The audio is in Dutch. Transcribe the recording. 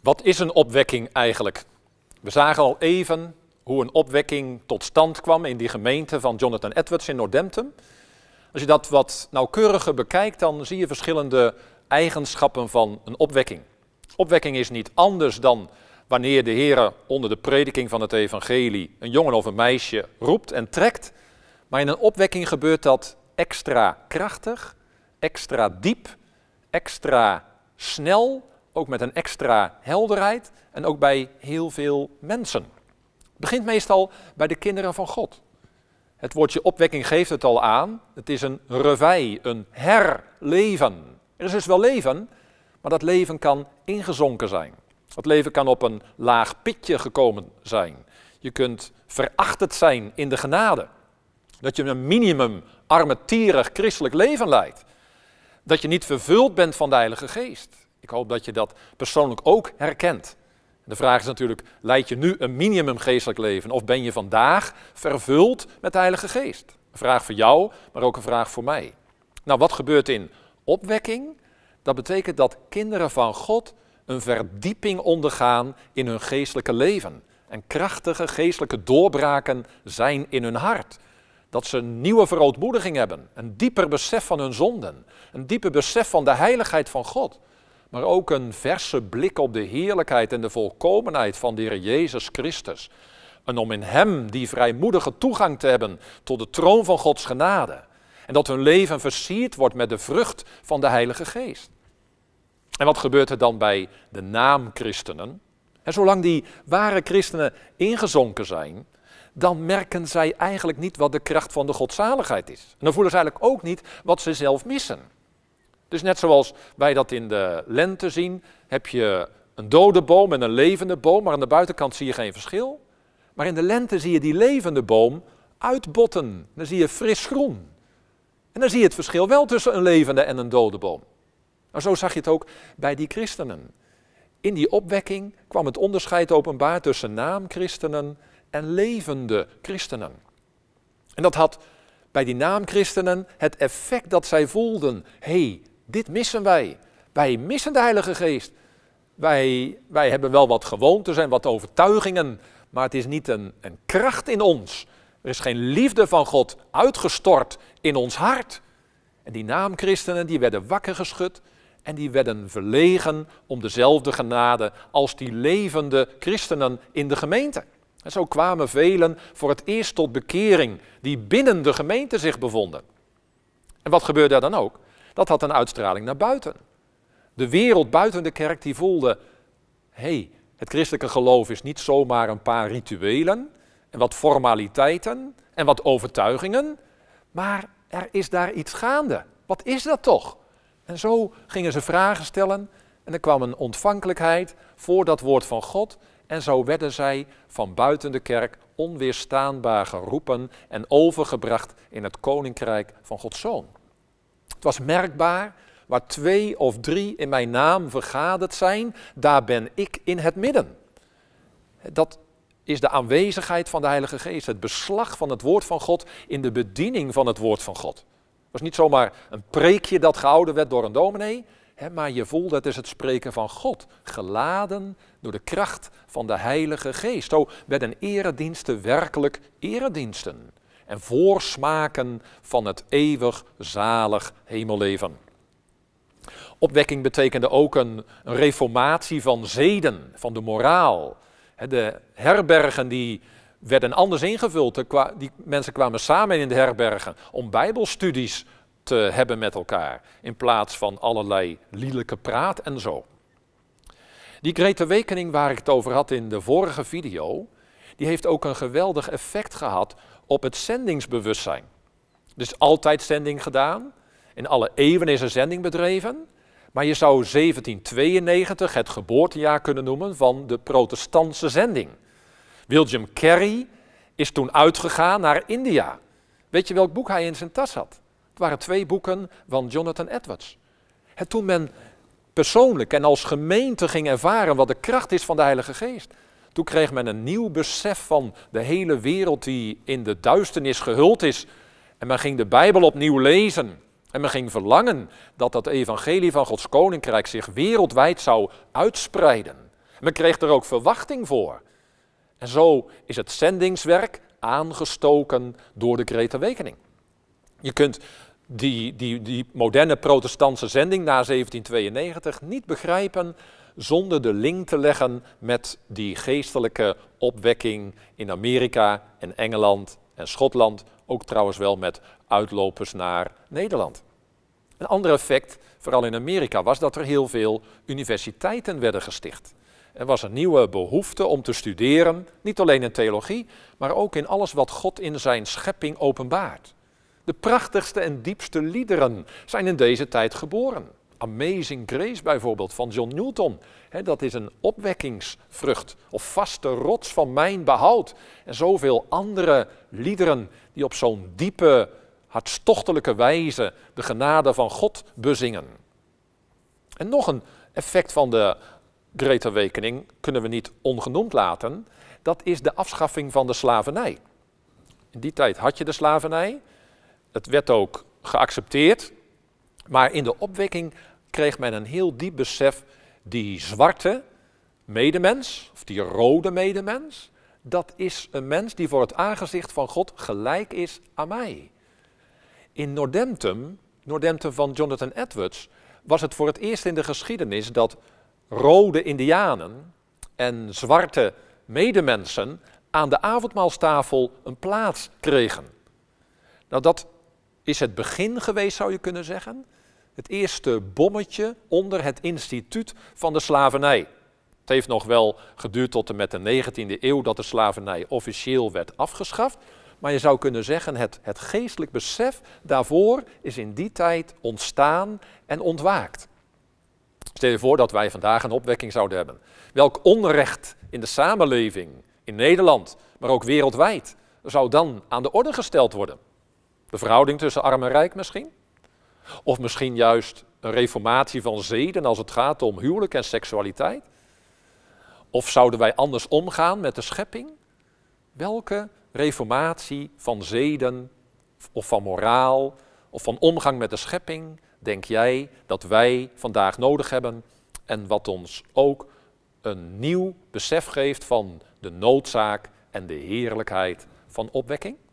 Wat is een opwekking eigenlijk? We zagen al even hoe een opwekking tot stand kwam in die gemeente van Jonathan Edwards in Northampton. Als je dat wat nauwkeuriger bekijkt, dan zie je verschillende eigenschappen van een opwekking. Opwekking is niet anders dan wanneer de Heer onder de prediking van het evangelie een jongen of een meisje roept en trekt. Maar in een opwekking gebeurt dat extra krachtig, extra diep, extra snel ook met een extra helderheid en ook bij heel veel mensen. Het begint meestal bij de kinderen van God. Het woordje opwekking geeft het al aan. Het is een revij, een herleven. Er is dus wel leven, maar dat leven kan ingezonken zijn. Dat leven kan op een laag pitje gekomen zijn. Je kunt verachtend zijn in de genade. Dat je een minimum armetierig christelijk leven leidt. Dat je niet vervuld bent van de Heilige Geest. Ik hoop dat je dat persoonlijk ook herkent. De vraag is natuurlijk, leid je nu een minimum geestelijk leven of ben je vandaag vervuld met de Heilige Geest? Een vraag voor jou, maar ook een vraag voor mij. Nou, wat gebeurt in opwekking? Dat betekent dat kinderen van God een verdieping ondergaan in hun geestelijke leven. En krachtige geestelijke doorbraken zijn in hun hart. Dat ze een nieuwe verootmoediging hebben, een dieper besef van hun zonden, een dieper besef van de heiligheid van God maar ook een verse blik op de heerlijkheid en de volkomenheid van de Heer Jezus Christus. En om in Hem die vrijmoedige toegang te hebben tot de troon van Gods genade. En dat hun leven versierd wordt met de vrucht van de Heilige Geest. En wat gebeurt er dan bij de naamchristenen? En zolang die ware christenen ingezonken zijn, dan merken zij eigenlijk niet wat de kracht van de godzaligheid is. En dan voelen ze eigenlijk ook niet wat ze zelf missen. Dus net zoals wij dat in de lente zien, heb je een dode boom en een levende boom, maar aan de buitenkant zie je geen verschil. Maar in de lente zie je die levende boom uitbotten. Dan zie je fris groen. En dan zie je het verschil wel tussen een levende en een dode boom. Nou, zo zag je het ook bij die christenen. In die opwekking kwam het onderscheid openbaar tussen naamchristenen en levende christenen. En dat had bij die naamchristenen het effect dat zij voelden. hey, dit missen wij. Wij missen de Heilige Geest. Wij, wij hebben wel wat gewoontes en wat overtuigingen, maar het is niet een, een kracht in ons. Er is geen liefde van God uitgestort in ons hart. En die naamchristenen die werden wakker geschud en die werden verlegen om dezelfde genade als die levende christenen in de gemeente. En zo kwamen velen voor het eerst tot bekering die binnen de gemeente zich bevonden. En wat gebeurde er dan ook? Dat had een uitstraling naar buiten. De wereld buiten de kerk die voelde, hé, hey, het christelijke geloof is niet zomaar een paar rituelen en wat formaliteiten en wat overtuigingen, maar er is daar iets gaande. Wat is dat toch? En zo gingen ze vragen stellen en er kwam een ontvankelijkheid voor dat woord van God en zo werden zij van buiten de kerk onweerstaanbaar geroepen en overgebracht in het koninkrijk van Gods Zoon. Het was merkbaar. Waar twee of drie in mijn naam vergaderd zijn, daar ben ik in het midden. Dat is de aanwezigheid van de Heilige Geest, het beslag van het Woord van God in de bediening van het Woord van God. Het was niet zomaar een preekje dat gehouden werd door een dominee, hè, maar je voelde het is het spreken van God, geladen door de kracht van de Heilige Geest. Zo werden erediensten werkelijk erediensten en voorsmaken van het eeuwig zalig hemelleven. Opwekking betekende ook een, een reformatie van zeden, van de moraal. De herbergen die werden anders ingevuld. Die mensen kwamen samen in de herbergen om bijbelstudies te hebben met elkaar. In plaats van allerlei lielijke praat en zo. Die Grete Wekening waar ik het over had in de vorige video, die heeft ook een geweldig effect gehad op het zendingsbewustzijn. Dus altijd zending gedaan. In alle eeuwen is er zending bedreven. Maar je zou 1792 het geboortejaar kunnen noemen van de protestantse zending. William Carey is toen uitgegaan naar India. Weet je welk boek hij in zijn tas had? Het waren twee boeken van Jonathan Edwards. En toen men persoonlijk en als gemeente ging ervaren wat de kracht is van de Heilige Geest, toen kreeg men een nieuw besef van de hele wereld die in de duisternis gehuld is. En men ging de Bijbel opnieuw lezen. En men ging verlangen dat dat evangelie van Gods koninkrijk zich wereldwijd zou uitspreiden. Men kreeg er ook verwachting voor. En zo is het zendingswerk aangestoken door de Wekening. Je kunt die, die, moderne protestantse zending na 1792 niet begrijpen zonder de link te leggen met die geestelijke opwekking in Amerika en Engeland en Schotland, ook trouwens wel met uitlopers naar Nederland. Een ander effect, vooral in Amerika, was dat er heel veel universiteiten werden gesticht. Er was een nieuwe behoefte om te studeren, niet alleen in theologie, maar ook in alles wat God in zijn schepping openbaart. De prachtigste en diepste liederen zijn in deze tijd geboren. Amazing Grace bijvoorbeeld van John Newton. dat is een opwekkingsvrucht of vaste rots van mijn behoud. En zoveel andere liederen die op zo'n diepe, hartstochtelijke wijze de genade van God bezingen. En nog een effect van de Grote wekening kunnen we niet ongenoemd laten. Dat is de afschaffing van de slavernij. In die tijd had je de slavernij, het werd ook geaccepteerd. Maar in de opwekking kreeg men een heel diep besef, die zwarte medemens, of die rode medemens, dat is een mens die voor het aangezicht van God gelijk is aan mij. In Northampton, Northampton van Jonathan Edwards, was het voor het eerst in de geschiedenis dat rode indianen en zwarte medemensen aan de avondmaalstafel een plaats kregen. Nou, dat is het begin geweest, zou je kunnen zeggen. Het eerste bommetje onder het instituut van de slavernij. Het heeft nog wel geduurd tot en met de 19e eeuw dat de slavernij officieel werd afgeschaft. Maar je zou kunnen zeggen, het, het geestelijk besef daarvoor is in die tijd ontstaan en ontwaakt. Stel je voor dat wij vandaag een opwekking zouden hebben. Welk onrecht in de samenleving, in Nederland, maar ook wereldwijd, zou dan aan de orde gesteld worden? De verhouding tussen arm en rijk misschien? Of misschien juist een reformatie van zeden als het gaat om huwelijk en seksualiteit? Of zouden wij anders omgaan met de schepping? Welke reformatie van zeden of van moraal of van omgang met de schepping denk jij dat wij vandaag nodig hebben en wat ons ook een nieuw besef geeft van de noodzaak en de heerlijkheid van opwekking?